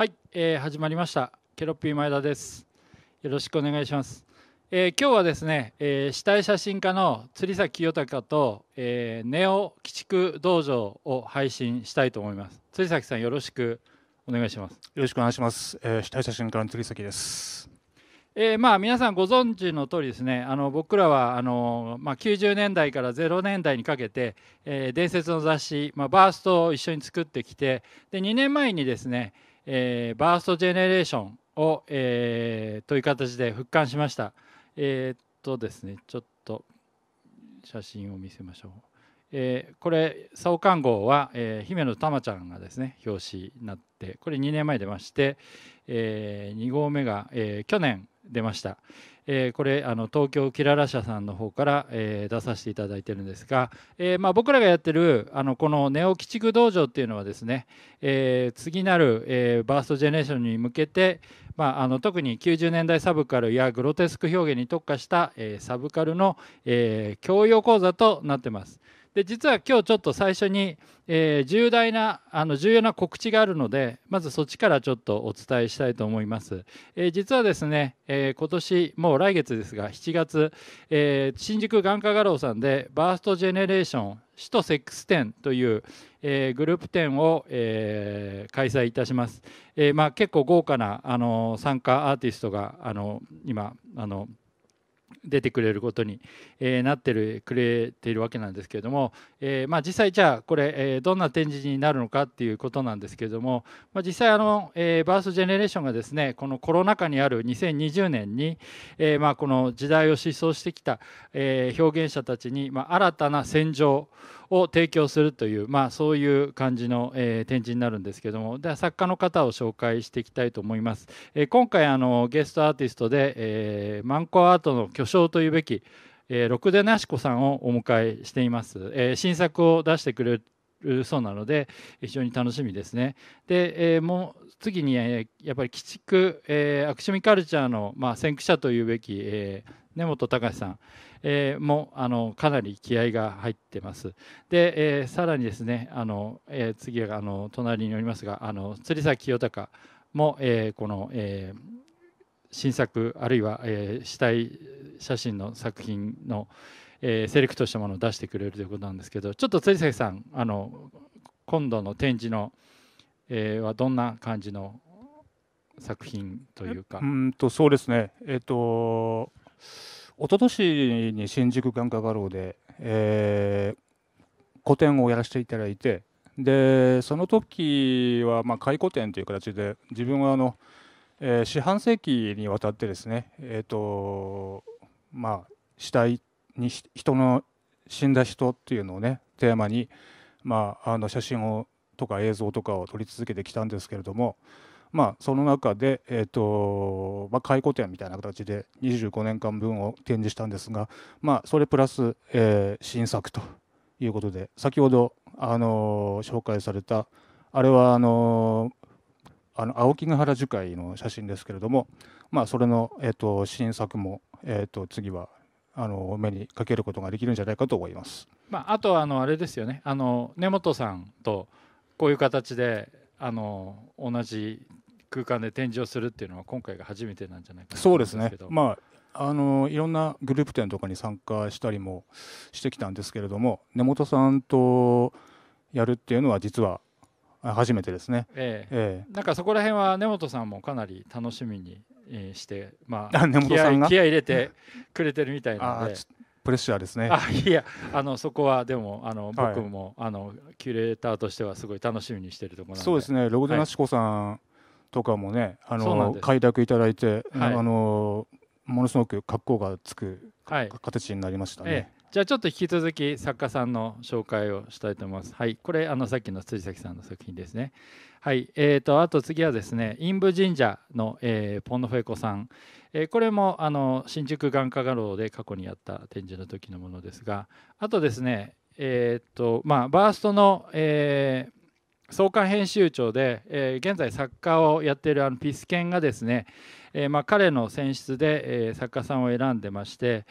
はい、えー、始まりましたケロッピー前田ですよろしくお願いします、えー、今日はですね、えー、死体写真家の釣崎清隆と、えー、ネオ鬼畜道場を配信したいと思います釣崎さんよろしくお願いしますよろしくお願いします、えー、死体写真家の釣崎ですえー、まあ皆さんご存知の通りですねあの僕らはあの、まあ、90年代から0年代にかけて、えー、伝説の雑誌、まあ、バーストを一緒に作ってきてで2年前にですねえー、バーストジェネレーションを、えー、という形で復刊しました。えー、っとですね、ちょっと写真を見せましょう。えー、これ、創刊号は、えー、姫野玉ちゃんがですね、表紙になって、これ2年前出まして、えー、2号目が、えー、去年出ました。えー、これあの東京キララ社さんの方から、えー、出させていただいてるんですが、えー、まあ、僕らがやってるあのこのネオ鬼畜道場っていうのはですね、え次なる、えバーストジェネレーションに向けて、まあ、あの特に90年代サブカルやグロテスク表現に特化した、えサブカルの、え教養講座となってます。で実は今日ちょっと最初に、えー、重大なあの重要な告知があるのでまずそっちからちょっとお伝えしたいと思います、えー、実はですね、えー、今年もう来月ですが7月、え新宿眼科画廊さんでバーストジェネレーション首都セックス展という、えー、グループ展を、えー、開催いたします、えー、まあ、結構豪華なあの参加アーティストがあの今あの出てくれることに、えー、なってるくれているわけなんですけれども、えー、まあ、実際じゃあこれ、えー、どんな展示になるのかっていうことなんですけれども、まあ、実際あの、えバースジェネレーションがですねこのコロナ禍にある2020年に、えまあ、この時代を思想してきた、え表現者たちに、まあ、新たな戦場を提供するという、まあ、そういう感じの、えー、展示になるんですけどもでは作家の方を紹介していきたいと思います、えー、今回あのゲストアーティストで、えー、マンコアートの巨将というべき、えー、くでなし子さんをお迎えしています、えー、新作を出してくれるそうなので非常に楽しみですねで、えー、もう次に、えー、やっぱり鬼畜、えー、アクションカルチャーの、まあ、先駆者というべき、えー、根本隆さん、えー、もあのかなり気合が入ってます。で、えー、さらにですねあの、えー、次があの隣におりますがあの釣崎清隆も、えー、この、えー、新作あるいは、えー、死体写真の作品の、えー、セレクトしたものを出してくれるということなんですけどちょっと釣崎さんあの今度の展示の、えー、はどんな感じの作品というか。うんとそうですねえっ、ー、と一昨年に新宿眼科画廊で、えー、個展をやらせていただいてでその時はまあ回顧展という形で自分はあの、えー、四半世紀にわたってですね、えーとまあ、死体に人の死んだ人っていうのをねテーマに、まあ、あの写真をとか映像とかを撮り続けてきたんですけれども、まあ、その中で、えーとまあ、回顧展みたいな形で25年間分を展示したんですが、まあ、それプラス、えー、新作ということで先ほど、あのー、紹介されたあれはあのー、あの青木ヶ原樹海の写真ですけれども、まあ、それの、えーと新作もえー、と次はあの目にかけることができるんじゃないかと思います。まあ、あとはあのあれですよねあの根本さんとこういう形であの同じ空間で展示をするっていうのは今回が初めてなんじゃないかそうですね、まあ、あのいろんなグループ展とかに参加したりもしてきたんですけれども根本さんとやるっていうのは実は初めてですね、ええなんかそこら辺は根本さんもかなり楽しみにして、まあ、根本さん気合い入れてくれてるみたいなので。プレッシャーですね。あいやあのそこはでもあの僕も、はい、あのキュレーターとしてはすごい楽しみにしてるところそうですね。ロゴデナシコさんとかもね、はい、あの開拓いただいて、はい、あのものすごく格好がつく、形になりましたね。ええじゃあちょっと引き続き作家さんの紹介をしたいと思います。はい、これあのさっきの辻崎さんの作品ですね。はい、えーと、あと次はですね陰部神社の、えー、ポンノフェコさん、えー、これもあの新宿眼科画廊で過去にやった展示の時のものですがあとですねえっ、ー、とまあバーストの、えー創刊編集長で、えー、現在作家をやっているあのピスケンがですね、えーまあ、彼の選出で、えー、作家さんを選んでまして、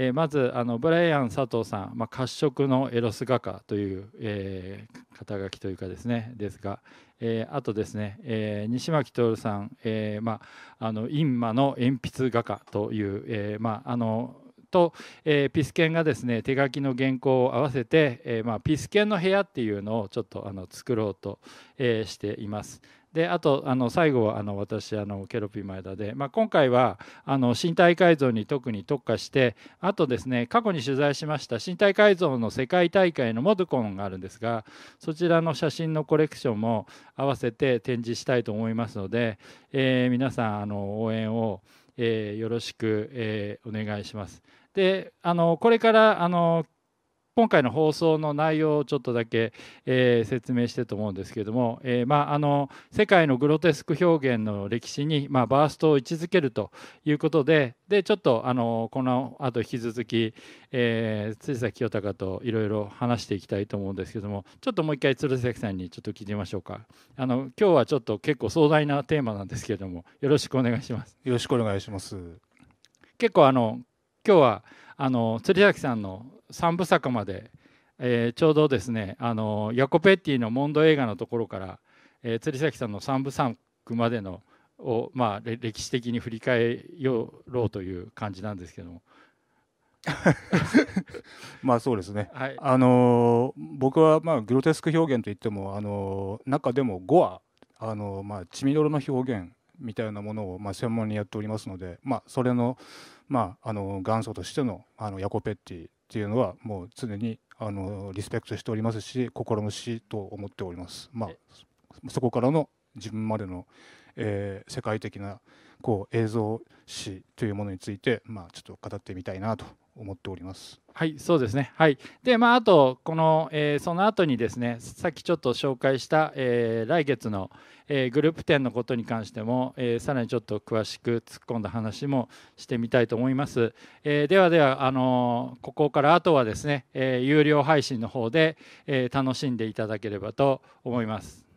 えー、まずあのブライアン佐藤さん、まあ、褐色のエロス画家という、えー、肩書きというかですねですが、えー、あとですね、えー、西巻徹さん、えーまあ、あのインマの鉛筆画家という、えーまあ、あのと、えー、ピスケンがですね手書きの原稿を合わせて、えー、まあ、ピスケンの部屋っていうのをちょっとあの作ろうと、えー、しています。であとあの最後はあの私あのケロピ前田で、まあ、今回はあの身体改造に特に特化してあとですね過去に取材しました身体改造の世界大会のモドコンがあるんですがそちらの写真のコレクションも合わせて展示したいと思いますので、えー、皆さんあの応援を、えー、よろしく、えー、お願いします。であのこれからあの今回の放送の内容をちょっとだけ、えー、説明してと思うんですけども、えー、まあ、あの世界のグロテスク表現の歴史に、まあ、バーストを位置づけるということででちょっとあのこの後引き続き、えー、辻崎清隆といろいろ話していきたいと思うんですけどもちょっともう一回鶴崎さんにちょっと聞いてみましょうかあの今日はちょっと結構壮大なテーマなんですけれどもよろしくお願いします。よろしくお願いします結構あの今日はあの釣崎さんの三部作まで、えー、ちょうどですねあのヤコペッティのモンド映画のところから、えー、釣崎さんの三部作までのを、まあ、歴史的に振り返ろうという感じなんですけども。まあそうですね、はい、あの僕はまあグロテスク表現といってもあの中でも5はあのまあ血みどろの表現みたいなものをまあ専門にやっておりますので、まあ、それのまああの元祖としてのあのヤコペッティっていうのはもう常にあのリスペクトしておりますし心の死と思っております。まあ、そこからの自分までの、えー、世界的なこう映像史というものについて、まあ、ちょっと語ってみたいなと思っております。はい、そうですね。はい。で、まああとこの、えー、その後にですね、さっきちょっと紹介した、えー、来月の、えー、グループ展のことに関しても、えさらにちょっと詳しく突っ込んだ話もしてみたいと思います。えではではあのここからあとはですね、え有料配信の方で、え楽しんでいただければと思います。